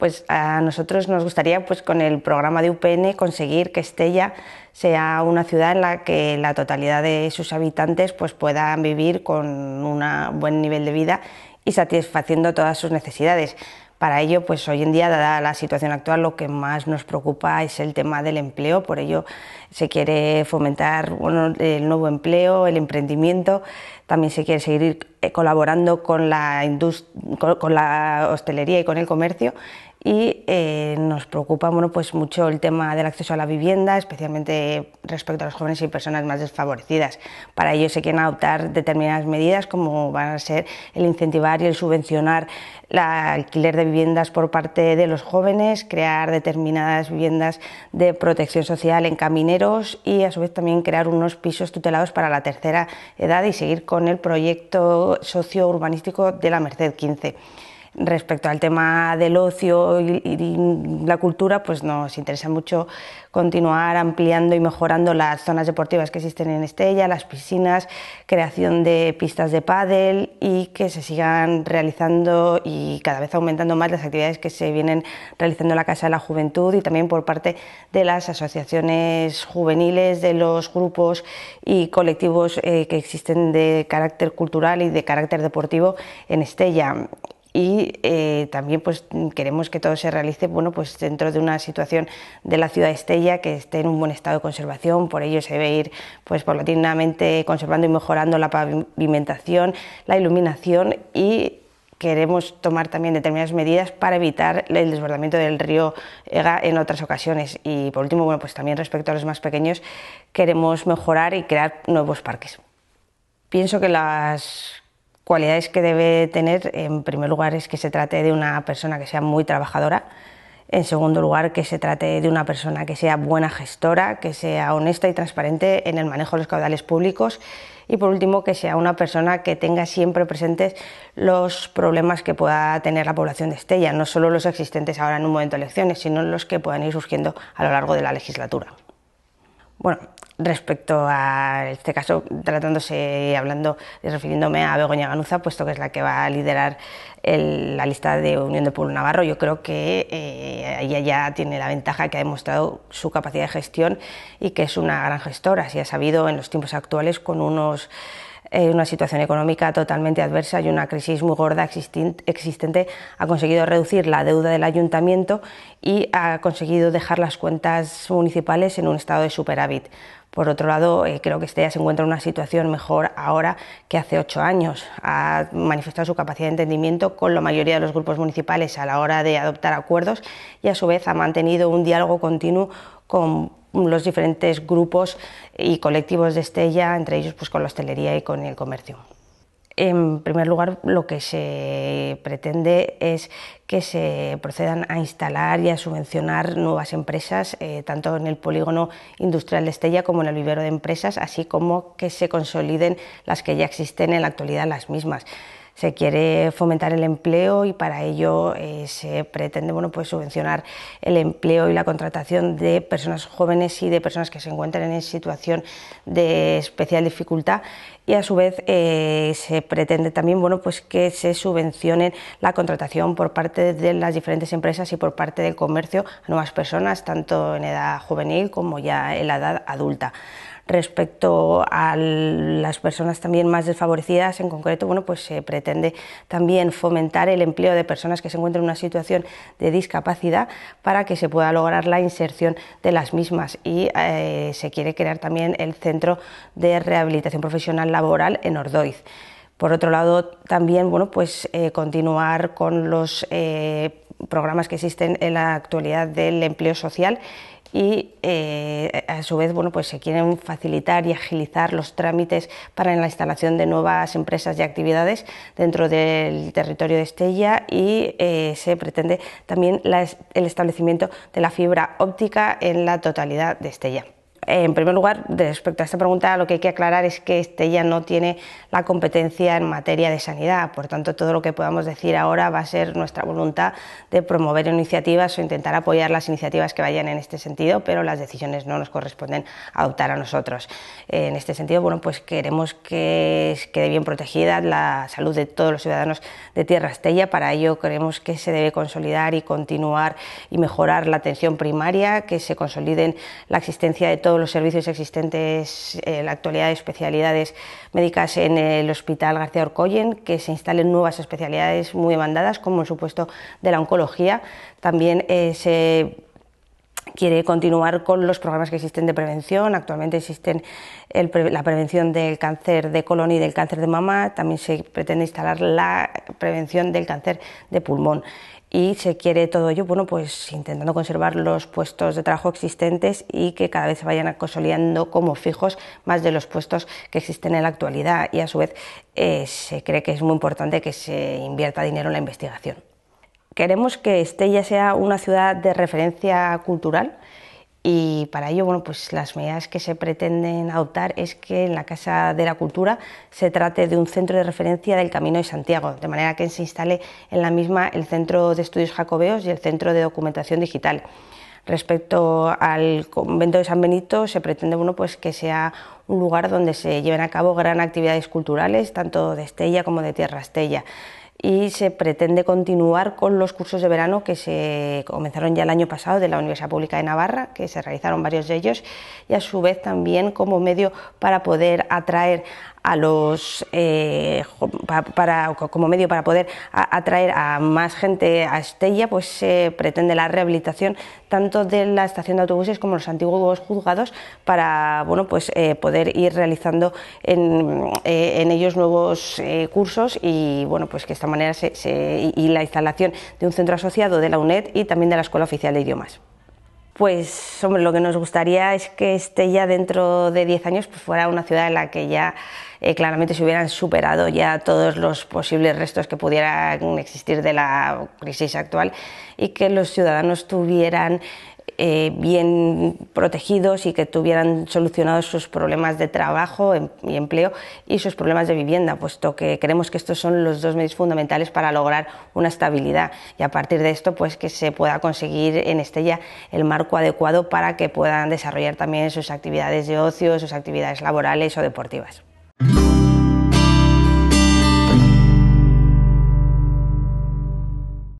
pues a nosotros nos gustaría pues con el programa de UPN conseguir que Estella sea una ciudad en la que la totalidad de sus habitantes pues puedan vivir con un buen nivel de vida y satisfaciendo todas sus necesidades. Para ello, pues hoy en día, dada la situación actual, lo que más nos preocupa es el tema del empleo. Por ello, se quiere fomentar el nuevo empleo, el emprendimiento. También se quiere seguir eh, colaborando con la, con la hostelería y con el comercio y eh, nos preocupa pues mucho el tema del acceso a la vivienda, especialmente respecto a los jóvenes y personas más desfavorecidas. Para ello se quieren adoptar determinadas medidas como van a ser el incentivar y el subvencionar el alquiler de viviendas por parte de los jóvenes, crear determinadas viviendas de protección social en camineros y a su vez también crear unos pisos tutelados para la tercera edad y seguir con el proyecto socio urbanístico de la Merced 15. Respecto al tema del ocio y, la cultura, pues nos interesa mucho continuar ampliando y mejorando las zonas deportivas que existen en Estella, las piscinas, creación de pistas de pádel y que se sigan realizando y cada vez aumentando más las actividades que se vienen realizando en la Casa de la Juventud y también por parte de las asociaciones juveniles, de los grupos y colectivos eh, que existen de carácter cultural y de carácter deportivo en Estella y eh, también pues queremos que todo se realice bueno pues dentro de una situación de la ciudad estella que esté en un buen estado de conservación por ello se debe ir pues paulatinamente conservando y mejorando la pavimentación la iluminación y queremos tomar también determinadas medidas para evitar el desbordamiento del río Ega en otras ocasiones y por último bueno pues también respecto a los más pequeños queremos mejorar y crear nuevos parques pienso que las cualidades que debe tener, en primer lugar, es que se trate de una persona que sea muy trabajadora. En segundo lugar, que se trate de una persona que sea buena gestora, que sea honesta y transparente en el manejo de los caudales públicos. Y por último, que sea una persona que tenga siempre presentes los problemas que pueda tener la población de Estella, no solo los existentes ahora en un momento de elecciones, sino los que puedan ir surgiendo a lo largo de la legislatura. Bueno, respecto a este caso, tratándose, hablando y refiriéndome a Begoña Ganuza, puesto que es la que va a liderar la lista de Unión de Pueblo Navarro, yo creo que eh, ella ya tiene la ventaja que ha demostrado su capacidad de gestión y que es una gran gestora, Así ha sabido en los tiempos actuales con unos eh, una situación económica totalmente adversa y una crisis muy gorda existente, ha conseguido reducir la deuda del ayuntamiento y ha conseguido dejar las cuentas municipales en un estado de superávit. Por otro lado, eh, creo que Estella se encuentra en una situación mejor ahora que hace ocho años. Ha manifestado su capacidad de entendimiento con la mayoría de los grupos municipales a la hora de adoptar acuerdos y, a su vez, ha mantenido un diálogo continuo con los diferentes grupos y colectivos de Estella, entre ellos pues, con la hostelería y con el comercio. En primer lugar, lo que se pretende es que se procedan a instalar y a subvencionar nuevas empresas, eh, tanto en el polígono industrial de Estella como en el vivero de empresas, así como que se consoliden las que ya existen en la actualidad las mismas se quiere fomentar el empleo y para ello eh, se pretende pues subvencionar el empleo y la contratación de personas jóvenes y de personas que se encuentran en situación de especial dificultad y a su vez eh, se pretende también bueno, pues que se subvencione la contratación por parte de las diferentes empresas y por parte del comercio a nuevas personas, tanto en edad juvenil como ya en la edad adulta respecto a las personas también más desfavorecidas en concreto bueno pues se pretende también fomentar el empleo de personas que se encuentran en una situación de discapacidad para que se pueda lograr la inserción de las mismas y eh, se quiere crear también el centro de rehabilitación profesional laboral en Ordoiz. Por otro lado, también bueno, pues, eh, continuar con los eh, programas que existen en la actualidad del empleo social y eh, a su vez bueno, pues, se quieren facilitar y agilizar los trámites para la instalación de nuevas empresas y actividades dentro del territorio de Estella y se pretende también el establecimiento de la fibra óptica en la totalidad de Estella. Eh, en primer lugar, respecto a esta pregunta, lo que hay que aclarar es que Estella no tiene la competencia en materia de sanidad, por tanto, todo lo que podamos decir ahora va a ser nuestra voluntad de promover iniciativas o intentar apoyar las iniciativas que vayan en este sentido, pero las decisiones no nos corresponden adoptar a nosotros. Eh, en este sentido, bueno, pues queremos que quede bien protegida la salud de todos los ciudadanos de Tierra Estella, para ello creemos que se debe consolidar y continuar y mejorar la atención primaria, que se consoliden la existencia de todos los servicios existentes en eh, la actualidad de especialidades médicas en el Hospital García Orcoyen, que se instalen nuevas especialidades muy demandadas, como el supuesto de la oncología. También eh, se quiere continuar con los programas que existen de prevención. Actualmente existen la prevención del cáncer de colon y del cáncer de mama. También se pretende instalar la prevención del cáncer de pulmón y se quiere todo ello, bueno, pues intentando conservar los puestos de trabajo existentes y que cada vez se vayan consolidando como fijos más de los puestos que existen en la actualidad y a su vez eh, se cree que es muy importante que se invierta dinero en la investigación. Queremos que Estella sea una ciudad de referencia cultural y para ello, pues las medidas que se pretenden adoptar es que en la Casa de la Cultura se trate de un centro de referencia del Camino de Santiago, de manera que se instale en la misma el Centro de Estudios Jacobeos y el Centro de Documentación Digital. Respecto al convento de San Benito, se pretende bueno, pues que sea un lugar donde se lleven a cabo gran actividades culturales, tanto de Estella como de Tierra Estella y se pretende continuar con los cursos de verano que se comenzaron ya el año pasado de la Universidad Pública de Navarra, que se realizaron varios de ellos, y a su vez también como medio para poder atraer a los eh, para, como medio para poder atraer a más gente a Estella, pues se pretende la rehabilitación tanto de la estación de autobuses como los antiguos juzgados para bueno pues eh, poder ir realizando en, eh, ellos nuevos cursos y bueno pues que de esta manera se, se, y la instalación de un centro asociado de la UNED y también de la Escuela Oficial de Idiomas pues hombre, lo que nos gustaría es que este ya dentro de 10 años pues, fuera una ciudad en la que ya eh, claramente se hubieran superado ya todos los posibles restos que pudieran existir de la crisis actual y que los ciudadanos tuvieran eh, bien protegidos y que tuvieran solucionados sus problemas de trabajo em, y empleo y sus problemas de vivienda, puesto que creemos que estos son los dos medios fundamentales para lograr una estabilidad y a partir de esto pues que se pueda conseguir en Estella el marco adecuado para que puedan desarrollar también sus actividades de ocio, sus actividades laborales o deportivas.